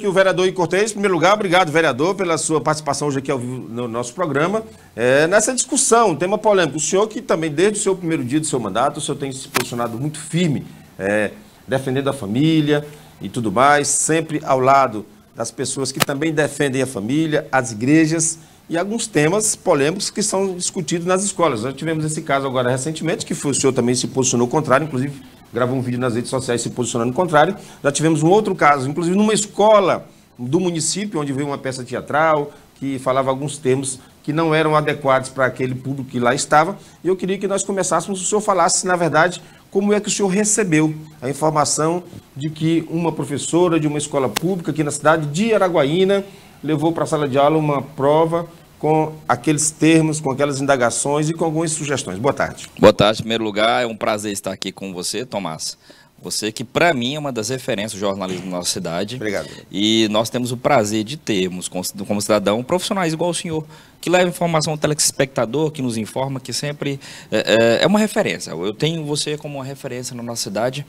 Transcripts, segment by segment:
que o vereador Igor Cortez, em primeiro lugar, obrigado, vereador, pela sua participação hoje aqui ao vivo no nosso programa. É, nessa discussão, tema polêmico. O senhor que também, desde o seu primeiro dia do seu mandato, o senhor tem se posicionado muito firme, é, defendendo a família e tudo mais, sempre ao lado das pessoas que também defendem a família, as igrejas e alguns temas polêmicos que são discutidos nas escolas. Nós tivemos esse caso agora recentemente, que foi, o senhor também se posicionou contrário, inclusive gravou um vídeo nas redes sociais se posicionando contrário. Já tivemos um outro caso, inclusive numa escola do município, onde veio uma peça teatral que falava alguns termos que não eram adequados para aquele público que lá estava. E eu queria que nós começássemos, o senhor falasse, na verdade, como é que o senhor recebeu a informação de que uma professora de uma escola pública aqui na cidade de Araguaína levou para a sala de aula uma prova com aqueles termos, com aquelas indagações e com algumas sugestões. Boa tarde. Boa tarde. Em primeiro lugar, é um prazer estar aqui com você, Tomás. Você que para mim é uma das referências do jornalismo da nossa cidade. Obrigado. E nós temos o prazer de termos, como cidadão, profissionais igual o senhor, que leva informação ao telespectador, que nos informa, que sempre é, é, é, uma referência. Eu tenho você como uma referência na nossa cidade.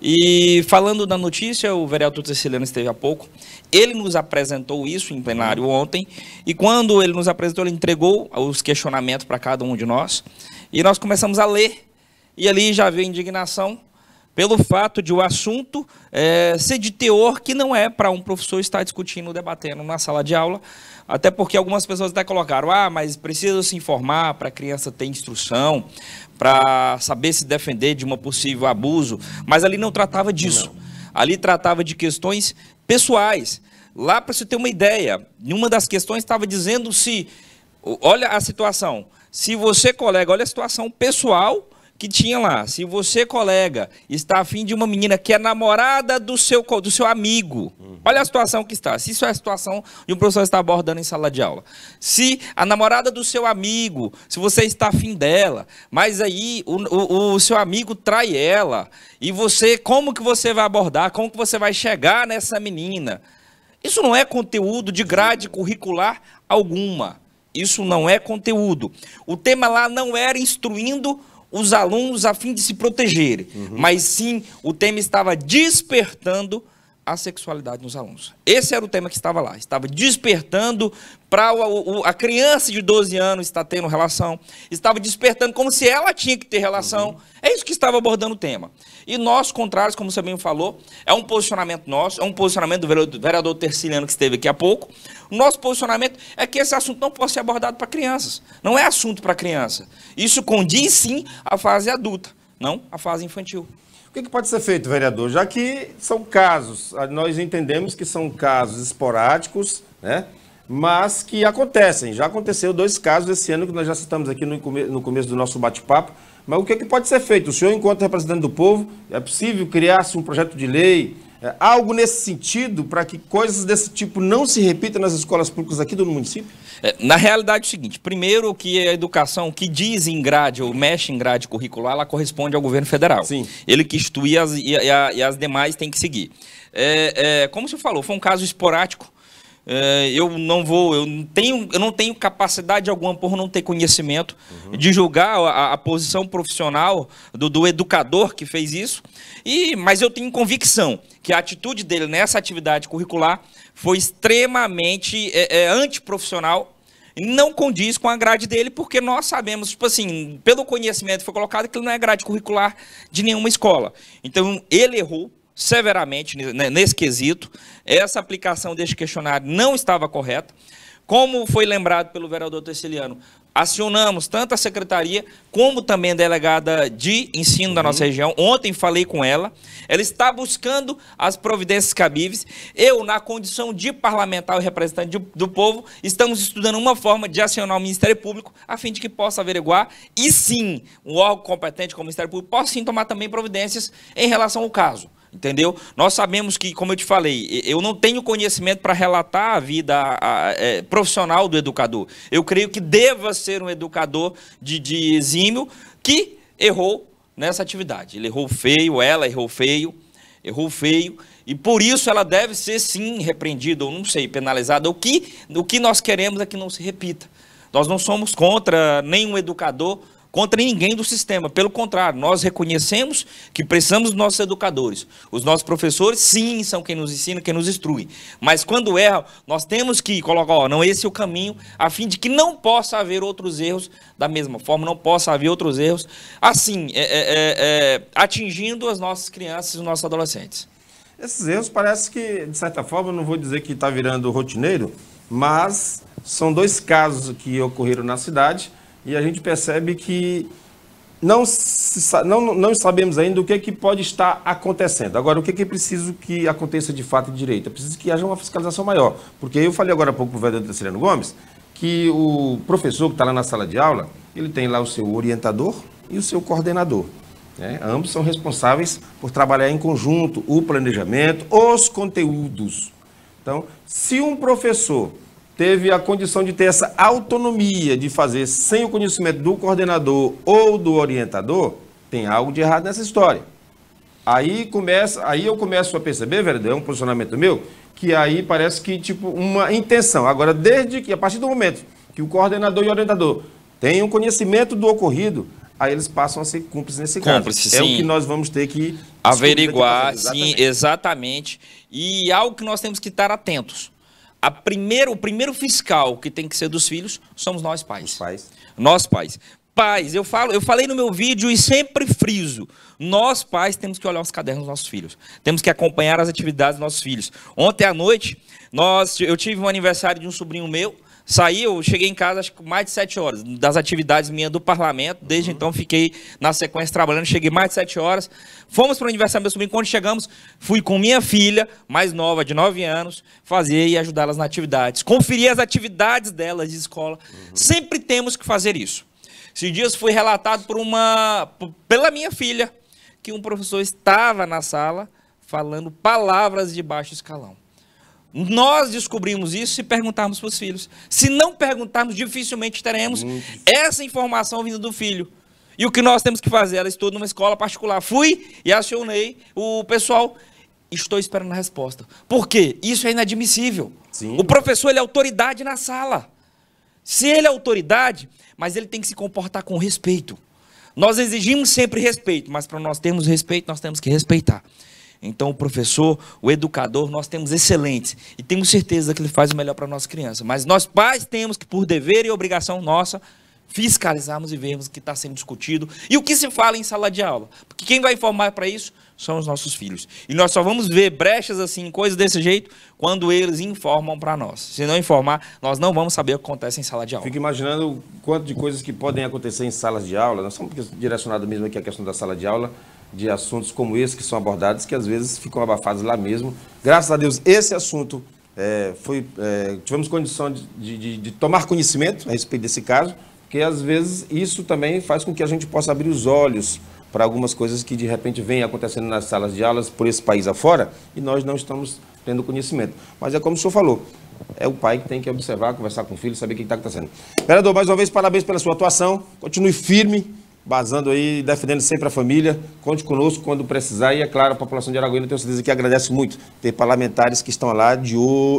E falando da notícia, o vereador Ceciliano esteve há pouco. Ele nos apresentou isso em plenário ontem. E quando ele nos apresentou, ele entregou os questionamentos para cada um de nós. E nós começamos a ler. E ali já veio indignação pelo fato de o assunto é, ser de teor que não é para um professor estar discutindo, debatendo na sala de aula, até porque algumas pessoas até colocaram, ah, mas precisa se informar para a criança ter instrução, para saber se defender de um possível abuso, mas ali não tratava disso. Não. Ali tratava de questões pessoais. Lá, para você ter uma ideia, uma das questões estava dizendo se, olha a situação, se você, colega, olha a situação pessoal que tinha lá. Se você, colega, está afim de uma menina que é namorada do seu, do seu amigo, uhum. olha a situação que está. Se isso é a situação de um professor está abordando em sala de aula. Se a namorada do seu amigo, se você está afim dela, mas aí o, o, o seu amigo trai ela, e você, como que você vai abordar? Como que você vai chegar nessa menina? Isso não é conteúdo de grade curricular alguma. Isso não é conteúdo. O tema lá não era instruindo os alunos a fim de se protegerem, uhum. mas sim o tema estava despertando a sexualidade nos alunos. Esse era o tema que estava lá. Estava despertando para a criança de 12 anos estar tendo relação, estava despertando como se ela tinha que ter relação. Uhum. É isso que estava abordando o tema. E nós, contrários, como você bem falou, é um posicionamento nosso, é um posicionamento do vereador Terciliano que esteve aqui há pouco. nosso posicionamento é que esse assunto não pode ser abordado para crianças. Não é assunto para criança. Isso condiz sim à fase adulta, não à fase infantil. O que pode ser feito, vereador? Já que são casos, ah, nós entendemos que são casos esporádicos, né? mas que acontecem. Já aconteceu dois casos esse ano que nós já citamos aqui no, come no começo do nosso bate-papo. Mas o que, que pode ser feito? O senhor, enquanto representante do povo, é possível criar-se um projeto de lei é, algo nesse sentido para que coisas desse tipo não se repitam nas escolas públicas aqui do município? É, na realidade é o seguinte, primeiro que a educação que diz em grade ou mexe em grade curricular, ela corresponde ao governo federal. Sim. Ele que institui as, e, e, e as demais tem que seguir. É, é como você falou, foi um caso esporádico, é, eu não vou, eu não tenho, eu não tenho capacidade alguma por não ter conhecimento uhum. de julgar a, a, posição profissional do, do educador que fez isso. E, mas eu tenho convicção que a atitude dele nessa atividade curricular foi extremamente é, é, antiprofissional não condiz com a grade dele, porque nós sabemos, tipo assim, pelo conhecimento que foi colocado, que ele não é grade curricular de nenhuma escola. Então, ele errou, severamente nesse quesito. Essa aplicação deste questionário não estava correta. Como foi lembrado pelo vereador Terciliano, acionamos tanto a secretaria como também a delegada de ensino uhum. da nossa uhum. região. Ontem falei com ela. Ela está buscando as providências cabíveis. Eu, na condição de parlamentar e representante do, do povo, estamos estudando uma forma de acionar o Ministério Público a fim de que possa averiguar e sim, um órgão competente como o Ministério Público possa sim tomar também providências em relação ao caso. Entendeu? Nós sabemos que, como eu te falei, eu não tenho conhecimento para relatar a vida a, a, é, profissional do educador. Eu creio que deva ser um educador de, de exímio que errou nessa atividade. Ele errou feio, ela errou feio, errou feio. E por isso ela deve ser, sim, repreendida, ou não sei, penalizada. O que, o que nós queremos é que não se repita. Nós não somos contra nenhum educador contra ninguém do sistema. Pelo contrário, nós reconhecemos que precisamos dos nossos educadores. Os nossos professores, sim, são quem nos ensina, quem nos instrui. Mas quando erra, nós temos que colocar, ó, não esse é o caminho, a fim de que não possa haver outros erros da mesma forma, não possa haver outros erros, assim, é, é, é, é atingindo as nossas crianças e os nossos adolescentes. Esses erros parece que, de certa forma, não vou dizer que está virando rotineiro, mas são dois casos que ocorreram na cidade e a gente percebe que não, não, não sabemos ainda o que, é que pode estar acontecendo. Agora, o que é, que é preciso que aconteça de fato e de direito? É preciso que haja uma fiscalização maior. Porque eu falei agora há pouco para o vereador Tassiliano Gomes que o professor que está lá na sala de aula, ele tem lá o seu orientador e o seu coordenador. Né? Ambos são responsáveis por trabalhar em conjunto o planejamento, os conteúdos. Então, se um professor teve a condição de ter essa autonomia de fazer sem o conhecimento do coordenador ou do orientador, tem algo de errado nessa história. Aí começa, aí eu começo a perceber, vereador, é um posicionamento meu, que aí parece que tipo uma intenção. Agora, desde que a partir do momento que o coordenador e o orientador tenham conhecimento do ocorrido, aí eles passam a ser cúmplices nesse cúmplice, caso. Sim. É o que nós vamos ter que averiguar, exatamente. sim, exatamente. E algo que nós temos que estar atentos a primeiro, o primeiro fiscal que tem que ser dos filhos somos nós pais. Os pais. Nós pais. Pais, eu falo, eu falei no meu vídeo e sempre friso. Nós pais temos que olhar os cadernos dos nossos filhos. Temos que acompanhar as atividades dos nossos filhos. Ontem à noite, nós, eu tive um aniversário de um sobrinho meu Saí, eu cheguei em casa acho que mais de sete horas, das atividades minhas do parlamento. Desde uhum. então fiquei na sequência trabalhando, cheguei mais de sete horas. Fomos para o aniversário do meu sobrinho. Quando chegamos, fui com minha filha, mais nova, de nove anos, fazer e ajudá-las nas atividades. Conferir as atividades delas de escola. Uhum. Sempre temos que fazer isso. Esses dias foi relatado por uma, pela minha filha que um professor estava na sala falando palavras de baixo escalão. Nós descobrimos isso se perguntarmos para os filhos. Se não perguntarmos, dificilmente teremos Muito. essa informação vinda do filho. E o que nós temos que fazer? Ela estuda numa escola particular. Fui e acionei o pessoal. Estou esperando a resposta. Por quê? Isso é inadmissível. Sim. O professor ele é autoridade na sala. Se ele é autoridade, mas ele tem que se comportar com respeito. Nós exigimos sempre respeito, mas para nós termos respeito, nós temos que respeitar. Então, o professor, o educador, nós temos excelentes e temos certeza que ele faz o melhor para a nossa criança. Mas nós, pais, temos que, por dever e obrigação nossa, fiscalizarmos e vermos o que está sendo discutido e o que se fala em sala de aula. Porque quem vai informar para isso são os nossos filhos. E nós só vamos ver brechas assim, coisas desse jeito, quando eles informam para nós. Se não informar, nós não vamos saber o que acontece em sala de aula. Fico imaginando o quanto de coisas que podem acontecer em salas de aula. Nós estamos direcionados mesmo aqui à questão da sala de aula de assuntos como esse que são abordados, que às vezes ficam abafados lá mesmo. Graças a Deus, esse assunto é, foi. É, tivemos condição de, de, de, tomar conhecimento a respeito desse caso, porque às vezes isso também faz com que a gente possa abrir os olhos para algumas coisas que de repente vêm acontecendo nas salas de aulas por esse país afora e nós não estamos tendo conhecimento. Mas é como o senhor falou, é o pai que tem que observar, conversar com o filho, saber o que está acontecendo. Vereador, mais uma vez, parabéns pela sua atuação. Continue firme basando aí, defendendo sempre a família. Conte conosco quando precisar. E, é claro, a população de Araguaína, tenho certeza que agradece muito ter parlamentares que estão lá de,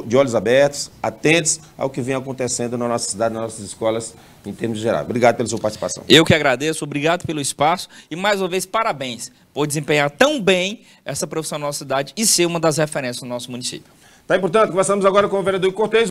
de olhos abertos, atentos ao que vem acontecendo na nossa cidade, nas nossas escolas, em termos gerais. Obrigado pela sua participação. Eu que agradeço, obrigado pelo espaço e, mais uma vez, parabéns por desempenhar tão bem essa profissão na nossa cidade e ser uma das referências no nosso município. Tá importante portanto, conversamos agora com o vereador Cortez.